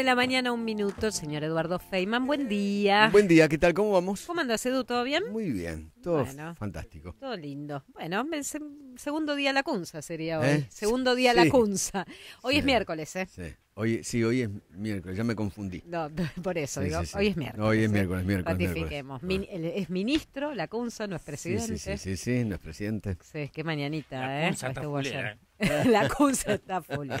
de la mañana, un minuto, señor Eduardo Feyman. Buen día. Buen día, ¿qué tal? ¿Cómo vamos? ¿Cómo andas, Edu? ¿Todo bien? Muy bien, todo fantástico. Todo lindo. Bueno, segundo día la cunza sería hoy. ¿Eh? Segundo día la cunza. Hoy es miércoles, ¿eh? Sí. Hoy, sí, hoy es miércoles, ya me confundí. No, por eso, digo, hoy es miércoles. hoy es ¿eh? miércoles, miércoles. es ministro, la cunza no es presidente. Sí, sí, sí, no es presidente. Sí, qué que mañanita, la ¿eh? la cosa está full.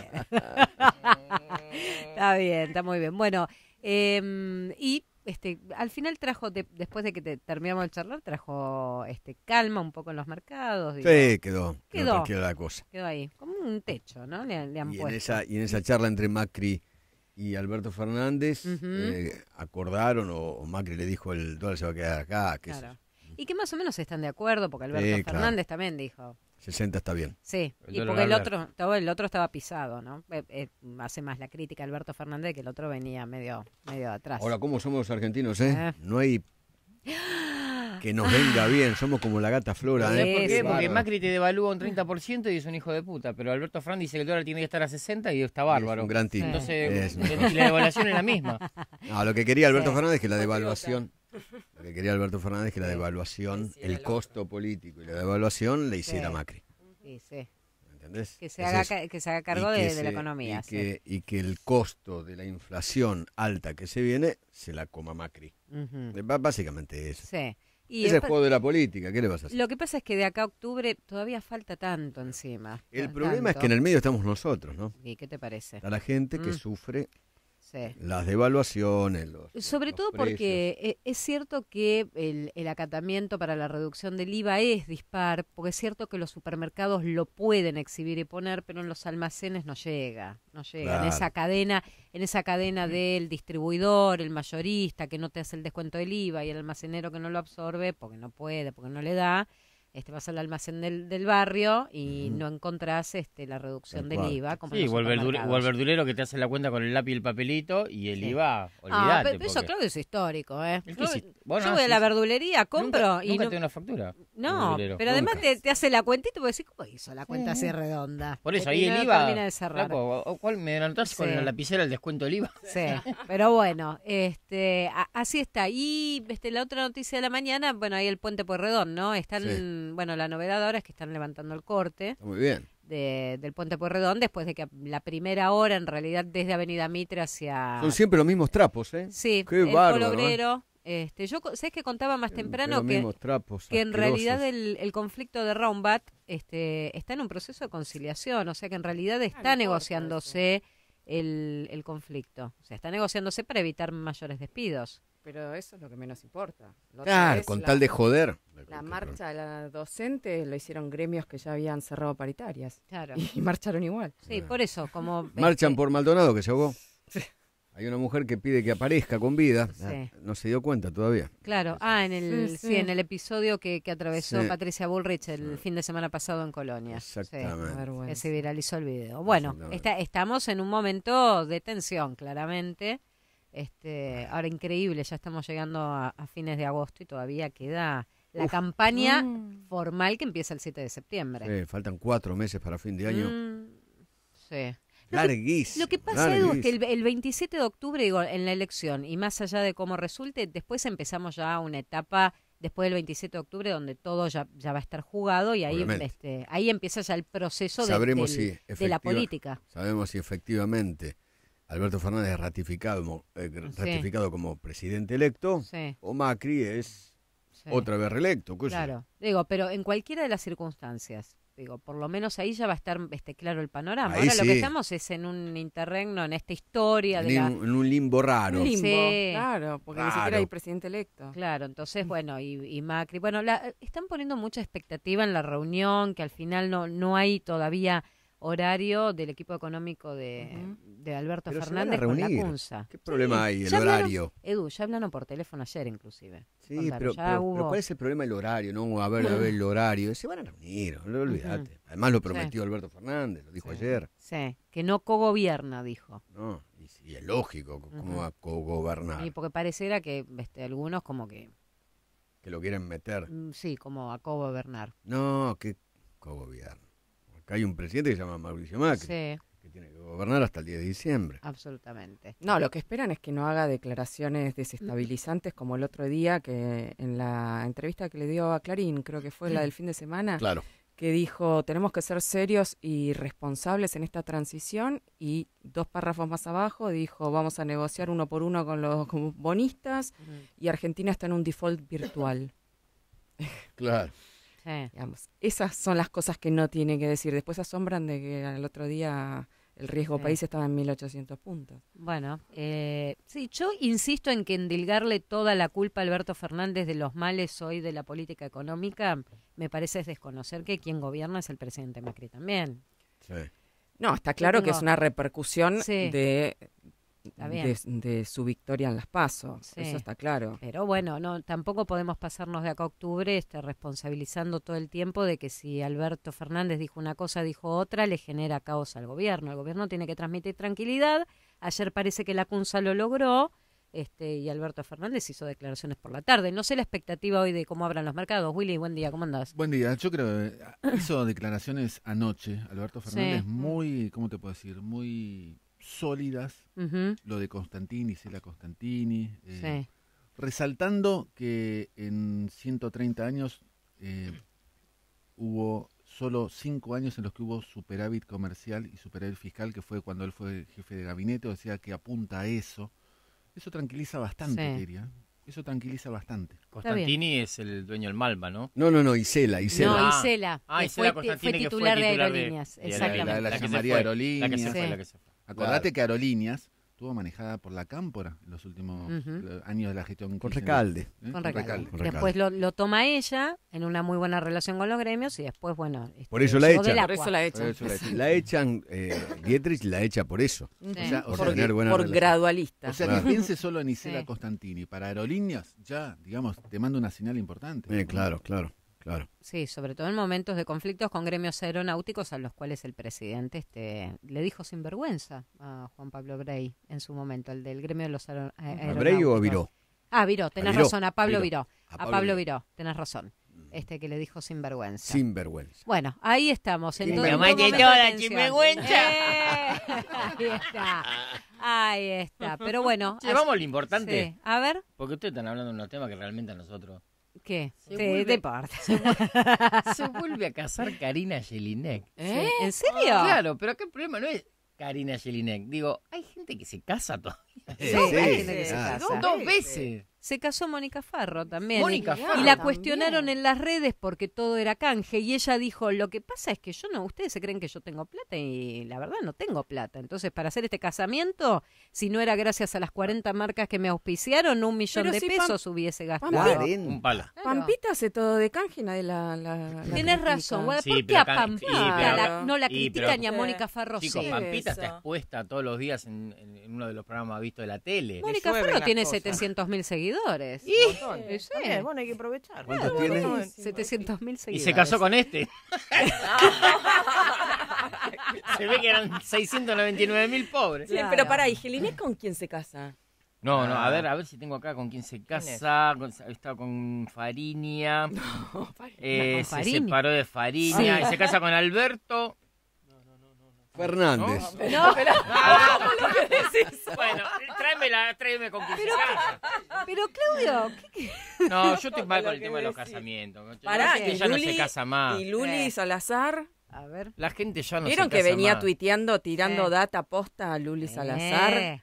está bien, está muy bien. Bueno, em, y este, al final trajo, después de que terminamos el charlar, trajo este, calma un poco en los mercados. Sí, quedó, quedó, la cosa. Quedó ahí, como un techo, ¿no? Le, han y, En esa, y en esa charla entre Macri y Alberto Fernández eh, acordaron, o, Macri le dijo, el dólar se va a quedar acá. claro. y que más o menos están de acuerdo, porque Alberto Fernández también dijo, 60 está bien. Sí, y porque el otro, el otro estaba pisado, ¿no? Eh, eh, hace más la crítica Alberto Fernández que el otro venía medio, medio atrás. Ahora, ¿cómo somos los argentinos, eh? eh? No hay que nos venga bien, somos como la gata flora. ¿eh? por qué? Porque Macri te devalúa un 30% y es un hijo de puta, pero Alberto Fernández dice que el dólar tiene que estar a 60 y está bárbaro. un gran Entonces, la devaluación es la misma. No, lo que quería Alberto Fernández es que la devaluación... Lo que quería Alberto Fernández es que la devaluación, el costo político y la devaluación le hiciera Macri. Sí, ¿Entendés? Que se, haga, que se haga cargo de, la economía. Y, que, el costo de la inflación alta que se viene se la coma Macri. Eh, básicamente eso. Sí. es el juego de la política, ¿qué le vas a hacer? Lo que pasa es que de acá a octubre todavía falta tanto encima. El eh, problema es que en el medio estamos nosotros, ¿no? ¿Y qué te parece? A la gente que mm. sufre las devaluaciones. Los, Sobre todo porque eh, es cierto que el, el, acatamiento para la reducción del IVA es dispar, porque es cierto que los supermercados lo pueden exhibir y poner, pero en los almacenes no llega, no llega. En esa cadena, en esa cadena del distribuidor, el mayorista que no te hace el descuento del IVA y el almacenero que no lo absorbe porque no puede, porque no le da este, vas al almacén del, del barrio y no encontrás este, la reducción del IVA. sí, o el, verdulero que te hace la cuenta con el lápiz y el papelito y el IVA, ah, olvidate. Ah, pero eso es histórico, ¿eh? bueno, yo voy a la verdulería, compro nunca, y nunca no... una factura. No, pero además te, hace la cuenta y te vos decir ¿cómo hizo la cuenta así redonda? Por eso, ahí el, IVA... Termina de cerrar. o, ¿Cuál me adelantás con la lapicera el descuento del IVA? Sí, pero bueno, este, así está. Y este, la otra noticia de la mañana, bueno, ahí el puente Pueyrredón, ¿no? Están bueno, la novedad ahora es que están levantando el corte. Muy bien. del Puente puerredón después de que la primera hora, en realidad, desde Avenida Mitre hacia... Son siempre los mismos trapos, ¿eh? Sí, Qué el Obrero, Este, yo sé que contaba más eh, temprano que, que en realidad el, conflicto de Rombat este, está en un proceso de conciliación, o sea que en realidad está negociándose el, conflicto. O sea, está negociándose para evitar mayores despidos. Pero eso es lo que menos importa. claro, con tal de joder. La marcha de la docente lo hicieron gremios que ya habían cerrado paritarias. Claro. Y, marcharon igual. Sí, por eso, como... Marchan por Maldonado, que se ahogó. Sí. Hay una mujer que pide que aparezca con vida. Ah, no se dio cuenta todavía. Claro. Ah, en el, sí, en el episodio que, atravesó Patricia Bullrich el fin de semana pasado en Colonia. Exactamente. Que se viralizó el video. Bueno, estamos en un momento de tensión, claramente. Este, ahora increíble, ya estamos llegando a, fines de agosto y todavía queda la campaña mm. formal que empieza el 7 de septiembre. faltan cuatro meses para fin de año. Mm, sí. Lo que pasa, es que el, 27 de octubre, en la elección, y más allá de cómo resulte, después empezamos ya una etapa después del 27 de octubre donde todo ya, va a estar jugado y ahí, este, empieza ya el proceso de, la política. Sabemos si efectivamente Alberto Fernández es ratificado, eh, como presidente electo o Macri es otra vez reelecto. Claro, digo, pero en cualquiera de las circunstancias, digo, por lo menos ahí ya va a estar este, claro el panorama. Ahora lo que estamos es en un interregno, en esta historia en de En un limbo raro. Un limbo, claro, porque ni siquiera hay presidente electo. Claro, entonces, mm. bueno, y, y Macri... Bueno, la, están poniendo mucha expectativa en la reunión, que al final no, no hay todavía horario del equipo económico de, Alberto Fernández con la ¿Qué problema hay? El horario. Edu, ya hablaron por teléfono ayer inclusive. Sí, pero, ¿cuál es el problema del horario? No, a ver, a ver el horario. Se van a reunir, no lo olvidate. Además lo prometió Alberto Fernández, lo dijo ayer. Sí, que no cogobierna, dijo. No, y, es lógico, ¿cómo va a cogobernar? Y porque pareciera que este, algunos como que... Que lo quieren meter. Mm, sí, como a cogobernar. No, que cogobierna hay un presidente que se llama Mauricio Macri. que tiene que gobernar hasta el 10 de diciembre. Absolutamente. No, lo que esperan es que no haga declaraciones desestabilizantes como el otro día que en la entrevista que le dio a Clarín, creo que fue la del fin de semana, que dijo, tenemos que ser serios y responsables en esta transición, y dos párrafos más abajo dijo, vamos a negociar uno por uno con los bonistas, y Argentina está en un default virtual. Claro. Esas son las cosas que no tiene que decir. Después asombran de que al otro día el riesgo país estaba en 1.800 puntos. Bueno, eh, sí, yo insisto en que endilgarle toda la culpa a Alberto Fernández de los males hoy de la política económica me parece es desconocer que quien gobierna es el presidente Macri también. No, está claro que es una repercusión de de, su victoria en las Pasos eso está claro. Pero bueno, no tampoco podemos pasarnos de acá a octubre este, responsabilizando todo el tiempo de que si Alberto Fernández dijo una cosa, dijo otra, le genera caos al gobierno. El gobierno tiene que transmitir tranquilidad. Ayer parece que la CUNSA lo logró. Este, y Alberto Fernández hizo declaraciones por la tarde. No sé la expectativa hoy de cómo abran los mercados. Willy, buen día, ¿cómo andas Buen día, yo creo que eh, hizo declaraciones anoche, Alberto Fernández, muy, ¿cómo te puedo decir? Muy sólidas, lo de Constantini, Isela Constantini, eh, resaltando que en 130 años eh, hubo solo cinco años en los que hubo superávit comercial y superávit fiscal, que fue cuando él fue jefe de gabinete, o sea que apunta a eso. Eso tranquiliza bastante, ¿eh? Eso tranquiliza bastante. Constantini es el dueño del Malva, ¿no? No, no, no, Isela, Isela. No, Isela. Ah, Isela ah, fue, titular de Aerolíneas. Exactamente. La, que se La que se Acordate que Aerolíneas estuvo manejada por la Cámpora en los últimos eh, años de la gestión. ¿Eh? Con Recalde. Con Después lo, toma ella en una muy buena relación con los gremios y después, bueno. Este, por, eso la echan. por eso la echan. la echan. Eh, Dietrich la echa por eso. por, gradualista. O sea, que piense solo en Isela Constantini. Para Aerolíneas, ya, digamos, te mando una señal importante. claro, claro. Claro. Sí, sobre todo en momentos de conflictos con gremios aeronáuticos a los cuales el presidente este, le dijo sinvergüenza a Juan Pablo Bray en su momento, el del gremio de los eh, aeronáuticos. ¿A o Viró? Ah, Viró, tenés razón, a Pablo Viró. A, Pablo, Viró. tenés razón. Mm. Este que le dijo sinvergüenza. Sinvergüenza. Bueno, ahí estamos. En todo, eh, ahí está. Ahí está. Pero bueno. Llevamos lo importante. A ver. Porque ustedes están hablando de unos temas que realmente a nosotros ¿Qué? Se vuelve, de parte. Se, vuelve, a casar Karina Jelinek. ¿Eh? ¿En ah, serio? Claro, pero qué problema no es Karina Jelinek. Digo, hay gente que se casa todavía. Sí, hay gente que se ah. casa. dos veces se casó Mónica Farro también. y, la cuestionaron en las redes porque todo era canje. Y ella dijo, lo que pasa es que yo no, ustedes se creen que yo tengo plata y la verdad no tengo plata. Entonces, para hacer este casamiento, si no era gracias a las 40 marcas que me auspiciaron, un millón de pesos hubiese gastado. Pampita, hace todo de canje la, Tienes razón, a Pampita no la critican ni a Mónica Farro? Chicos, Pampita está expuesta todos los días en, en, uno de los programas vistos de la tele. Mónica Farro tiene 700 mil seguidores. Y, bueno, hay que aprovechar. ¿Cuánto tiene? 700 mil seguidores. Y se casó con este. se ve que eran 699.000 mil pobres. Pero para, ¿y con quién se casa? No, no, a ver, a ver si tengo acá con quién se casa. Está con, Farinia. No, eh, Se separó de Farinia. Y se casa con Alberto. No, no, no, no. Fernández. No, Bueno, con pero, pero Claudio, ¿qué, No, yo estoy mal con el tema de los casamientos. Pará, que ya no se casa más. ¿Y Luli eh. Salazar? A ver. La gente ya no ¿Vieron que venía tuiteando, tirando eh. data posta a Luli Salazar? Eh.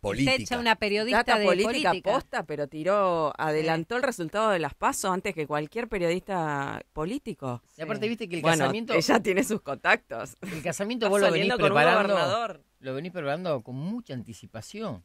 Política. una periodista data política, posta, pero tiró, adelantó el resultado de las pasos antes que cualquier periodista político. Y aparte viste que el casamiento... ella tiene sus contactos. El casamiento vos lo venís preparando... Lo venís preparando con mucha anticipación.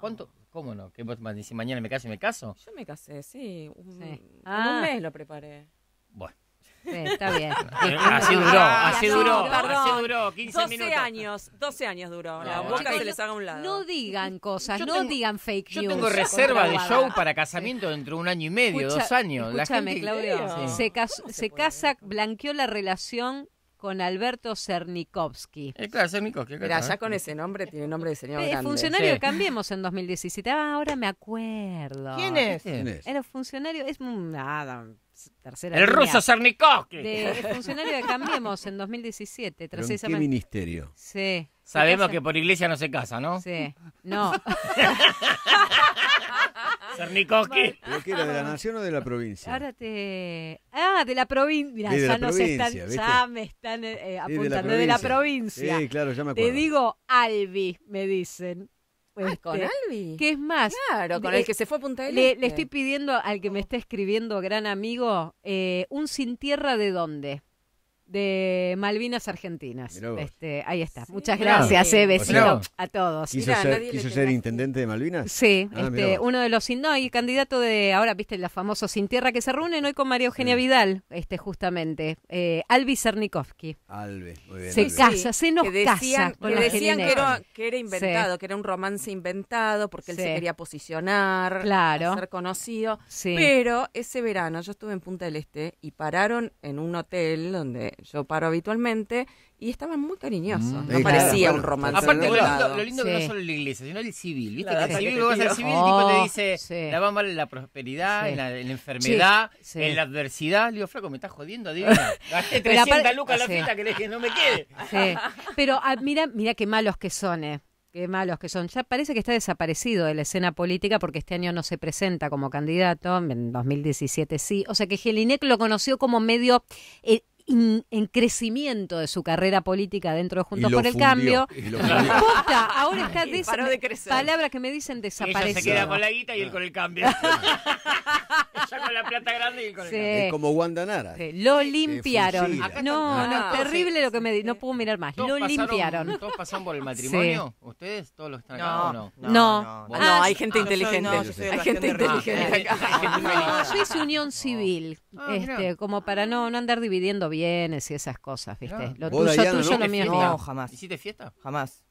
¿Cuánto? ¿Cómo no? ¿Qué vos si mañana me caso y me caso? Yo me casé, sí. Un, sí. Ah. un mes lo preparé. Bueno. Sí, está bien. Así duró, así ah, duró, así duró, 15 12 minutos. años, 12 años duró. la no, boca se les haga un lado. No digan cosas, no digan fake news. Yo tengo reserva de show para casamiento dentro de un año y medio, Escucha, dos años. Escúchame, la gente, Claudio. Se, casó, se casa, blanqueó la relación con Alberto Cernikovsky. Eh, claro, Cernikovsky. ya ¿eh? con ese nombre tiene nombre de señor eh, grande. funcionario Cambiemos en 2017. Ah, ahora me acuerdo. ¿Quién es? ¿Quién es? Era funcionario, es nada, el ruso Cernikovsky. De funcionario de Cambiemos en 2017. Tras ¿En esa qué ministerio? Sí. Sabemos que por iglesia no se casa, ¿no? Sí. No. Cernikovsky. qué era, de la nación o de la provincia? Ahora te... Ah, de la, provincia. Están, ya, me están eh, apuntando. De la, de la provincia. Sí, claro, ya me acuerdo. Te digo Albi, me dicen. Ah, pues, con Albi. ¿Qué es más. Claro, con el que se fue a Punta del le, este. le, estoy pidiendo al que me está escribiendo, gran amigo, eh, un sin tierra de dónde de Malvinas Argentinas. Este, ahí está. Muchas gracias, eh, vecino, a todos. ¿Quiso, ser, intendente de Malvinas? Sí, ah, este, uno de los no, y candidato de ahora, viste, los famosos Sin Tierra que se reúnen hoy con María Eugenia Vidal, este justamente, eh, Albi Cernikovsky. Albi. muy bien. Se casa, se nos decían, casa. que decían que era, inventado, que era un romance inventado porque él se quería posicionar, claro. ser conocido. Pero ese verano yo estuve en Punta del Este y pararon en un hotel donde yo paro habitualmente, y estaban muy cariñosos. Mm. no parecía un romance. Aparte, lo lindo, lo que no solo la iglesia, sino el civil. ¿Viste? el civil, que vas al civil, tipo te oh, dice, la va mal en la prosperidad, en, la, enfermedad, en la adversidad. Le digo, flaco, me estás jodiendo, a Gasté 300 lucas la fiesta, querés que no me quede. Pero ah, mira, mira qué malos que son, eh. Qué malos que son. Ya parece que está desaparecido de la escena política porque este año no se presenta como candidato, en 2017 sí. O sea que Gelinek lo conoció como medio eh, en crecimiento de su carrera política dentro de Juntos por el Cambio. ahora está de, palabras que me dicen desaparecer. se queda con la guita y él con el cambio. Ah con la plata grande y con el Es como Guandanara. Lo limpiaron. No, no, es terrible lo que me di. No puedo mirar más. Lo limpiaron. ¿Todos pasan por el matrimonio? ¿Ustedes? ¿Todos los están acá no? No. No, ah, hay gente inteligente. Hay gente inteligente acá. Yo hice unión civil. Ah, este, como para no, no andar dividiendo bienes y esas cosas, ¿viste? Lo tuyo, tuyo, lo mío. No, jamás. ¿Hiciste fiesta? Jamás.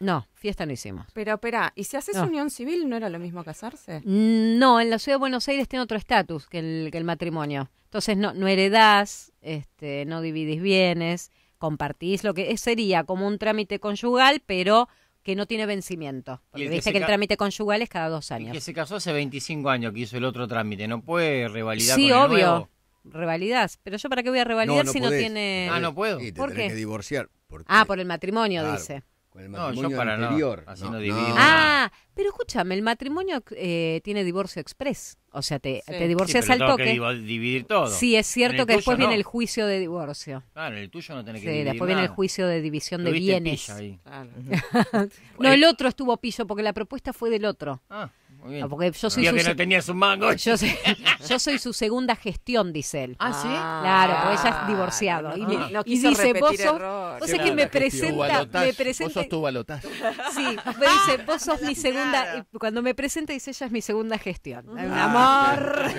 No, fiesta no hicimos. Pero, espera, ¿y si haces unión civil no era lo mismo casarse? Mm, no, en la ciudad de Buenos Aires tiene otro estatus que el, que el matrimonio. Entonces no, no heredás, este, no dividís bienes, compartís lo que sería como un trámite conyugal, pero que no tiene vencimiento. Porque dice que, el trámite conyugal es cada dos años. que se casó hace 25 años que hizo el otro trámite, ¿no puede revalidar Sí, obvio. Revalidás, pero yo para qué voy a revalidar si no tiene. Ah, no puedo. Y te que divorciar. Ah, por el matrimonio, dice no, yo para No, así no, ah, pero escúchame, el matrimonio eh, tiene divorcio express. O sea, te, te divorcias sí, al toque. Que dividir todo. Sí, es cierto que después viene el juicio de divorcio. Claro, el tuyo no tiene que dividir. después viene el juicio de división de bienes. no, el otro estuvo pillo porque la propuesta fue del otro. Ah. Porque yo soy su, que no tenía mango. Yo soy, su segunda gestión, dice él. Ah, sí. Claro, porque ella es ah, divorciada y, no y dice, vos sos, vos es que me presenta, me presenta. Vos sos tu Sí, me dice, vos sos mi segunda. cuando me presenta, dice, ella es mi segunda gestión. Un ah, amor.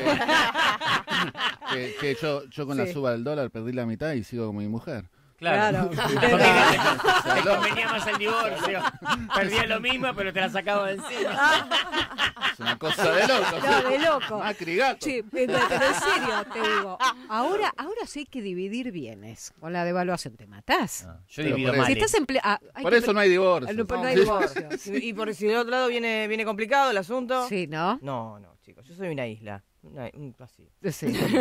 Que, que, yo, yo con la suba del dólar perdí la mitad y sigo con mi mujer. Claro. claro. Te, más el divorcio. Perdía lo mismo, pero te la sacaba de encima. Es una cosa de loco. No, de loco. Ah, Sí, pero, en serio te digo. Ahora, ahora sí hay que dividir bienes. Con la devaluación te matás. Ah, yo divido mal. Si estás ah, por eso no hay divorcio. No, hay divorcio. Y por si del otro lado viene, viene complicado el asunto. Sí, ¿no? No, no, chicos. Yo soy una isla así. ¿Qué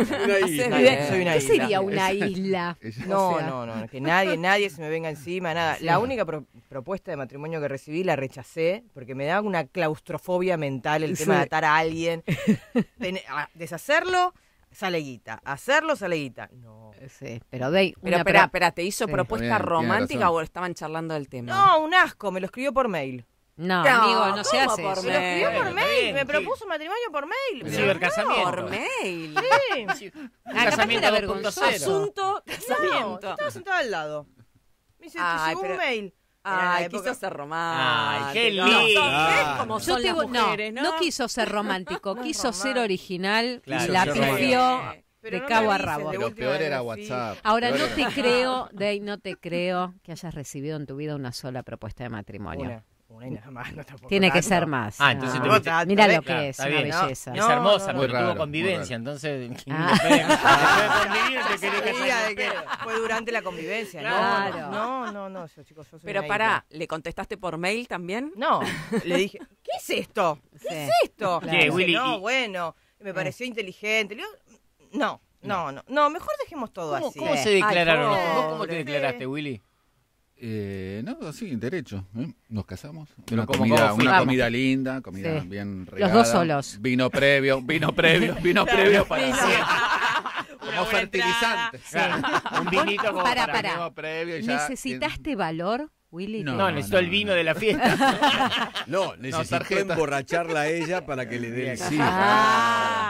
sería una isla? No, no, no, que nadie, nadie se me venga encima, nada. La única propuesta de matrimonio que recibí la rechacé porque me daba una claustrofobia mental el tema de atar a alguien. Deshacerlo sale guita. Hacerlo sale guita. No. Sí, pero Pero espera, ¿te hizo propuesta romántica o estaban charlando del tema? No, un asco, me lo escribió por mail. No, no, amigo, no se hace. Por me lo escribió por mail, me propuso matrimonio por mail. Sí, casamiento? Por mail. Sí. casamiento era vergonzoso. Asunto, casamiento. No, estaba sentada al lado. Me dice, Ay, un mail. Ay, quiso ser romántico. Ay, qué lindo. No, como no, no, quiso ser romántico, quiso ser original y la pidió de cabo a rabo. Lo peor era WhatsApp. Ahora, no te creo, Day, no te creo que hayas recibido en tu vida una sola propuesta de matrimonio. Tiene que ser más. Ah, entonces Mira lo ¿eh? que es, una belleza. es hermosa, pero tuvo convivencia, entonces... Fue durante la convivencia, claro. ¿no? No, no, yo, chicos, yo soy Pero pará, ¿le contestaste por mail también? No, le dije, ¿qué es esto? ¿Qué es esto? no, bueno, me eh. pareció inteligente. no, no, no, mejor dejemos todo así. ¿Cómo se declararon? cómo te declaraste, Willy? Eh, no, sí, derecho. ¿eh? Nos casamos. Una, comida, linda, comida bien regalada. Los dos solos. Vino previo, vino previo, vino previo para Como fertilizante. Un vinito como para, Vino previo ¿Necesitaste valor? Willy, no, no, el vino de la fiesta. no, necesito emborracharla a ella para que le dé el sí. Ah.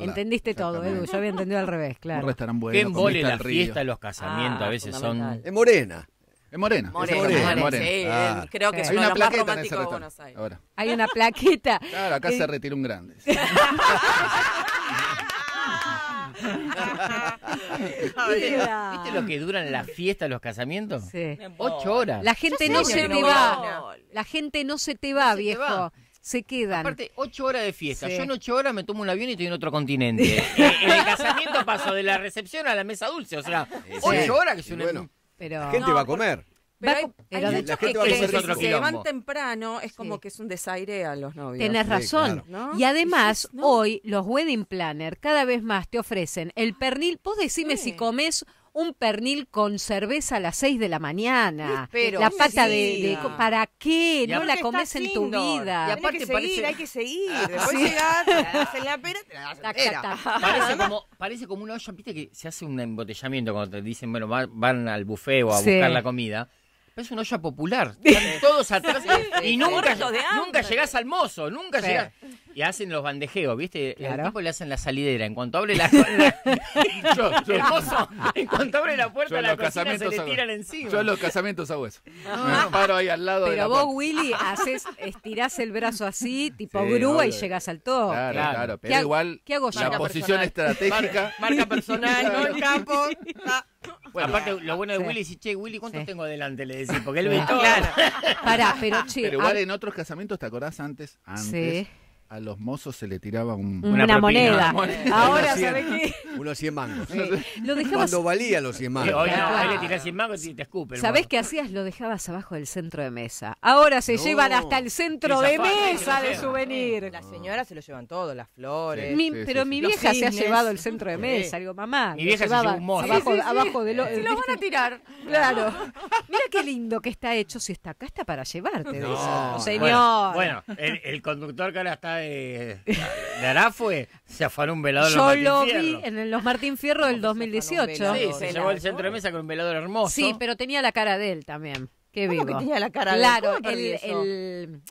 Entendiste todo, Edu. Yo había entendido al revés, claro. restaurante Qué la fiesta, los casamientos ah, a veces son. Es morena. Es morena. Morena, morena, Sí, ah. eh, creo que es uno de los más románticos Buenos Aires. Hay una plaqueta. Claro, acá se eh, retiró un grande. ¿Viste, lo que duran las fiestas, los casamientos? Sí. Ocho horas. La gente no se te va. La gente no se te va, viejo se quedan. Aparte, ocho horas de fiesta. Yo en ocho horas me tomo un avión y estoy en otro continente. Eh, eh, en el casamiento paso de la recepción a la mesa dulce. O sea, ocho horas que es Bueno, pero... gente va a comer. Pero, de hecho que, si se van temprano es como que es un desaire a los novios. Tenés razón. Y además, hoy los wedding planner cada vez más te ofrecen el pernil. Vos decime si comes un pernil con cerveza a las 6 de la mañana. la pata de, ¿Para qué? no la comes en tu vida. Y aparte hay que seguir, hay que seguir. Ah, Después sí. te la la pera, te la das Parece, como, parece como una olla, viste que se hace un embotellamiento cuando te dicen, bueno, van, al buffet o a buscar la comida es una olla popular. Están todos atrás y nunca, nunca llegás al mozo, nunca llegás. Y hacen los bandejeos, ¿viste? Al campo le hacen la salidera. En cuanto abre la, yo, yo, mozo, en cuanto abre la puerta, la cocina se le tiran encima. Yo los casamientos hago eso. paro ahí al lado. Pero de la vos, Willy, haces, estirás el brazo así, tipo grúa, y llegás al todo. Claro, claro, Pero igual, ¿qué hago yo? La posición estratégica. Marca, marca personal, no el campo. Ah. Bueno, aparte, lo bueno de Willy, si che, Willy, ¿cuántos tengo adelante? Le decís, porque él ve todo. Claro. Pará, pero che. Pero igual en otros casamientos, ¿te acordás antes? Antes. Sí a los mozos se le tiraba un, una, una moneda. Ahora, ¿sabes qué? Unos 100 mangos. Lo Cuando valía los 100 mangos. Eh, hoy, le tirás 100 mangos y te escupen. ¿Sabés qué hacías? Lo dejabas abajo del centro de mesa. Ahora se llevan hasta el centro de mesa de souvenir. Las señoras se lo llevan todo, las flores. pero mi vieja se ha llevado el centro de mesa. Digo, mamá. Mi vieja se llevó un mozo. Abajo, abajo de lo, los van a tirar. Claro. Mira qué lindo que está hecho. Si está acá, está para llevarte. señor. Bueno, el, conductor que ahora está eh, de, Arafue se afanó un velador. Yo lo vi en los Martín Fierro del 2018. Sí, se llevó el centro de mesa con un velador hermoso. Sí, pero tenía la cara de él también. Qué vivo. Que la cara claro,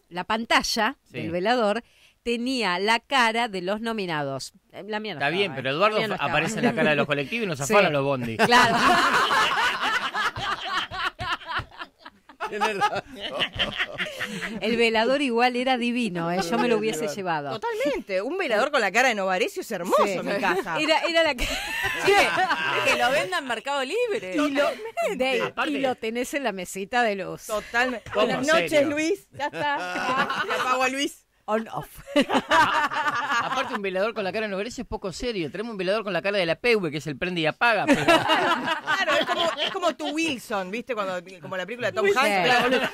la pantalla del velador tenía la cara de los nominados. Eh, la mía Está bien, ¿eh? pero Eduardo aparece en la cara de los colectivos y nos afanan los bondis. Claro. El velador igual era divino, ¿eh? yo me lo hubiese llevado. Totalmente, un velador con la cara de Novarecio es hermoso en Era, la que... lo venda en Mercado Libre. Y lo, y lo, tenés en la mesita de luz. Totalmente. Buenas noches, Luis. Ya está. a Luis on-off. aparte, un velador con la cara de Novarecio es poco serio. Tenemos un velador con la cara de la PV, que es el prende y apaga. Pero... Claro, es como, es como, tu Wilson, ¿viste? Cuando, como la película de Tom Hanks.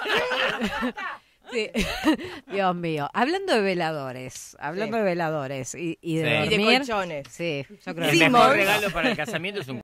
Dios mío. Hablando de veladores, hablando de veladores y, de, sí. y colchones. Sí, yo creo que el mejor regalo para el casamiento es un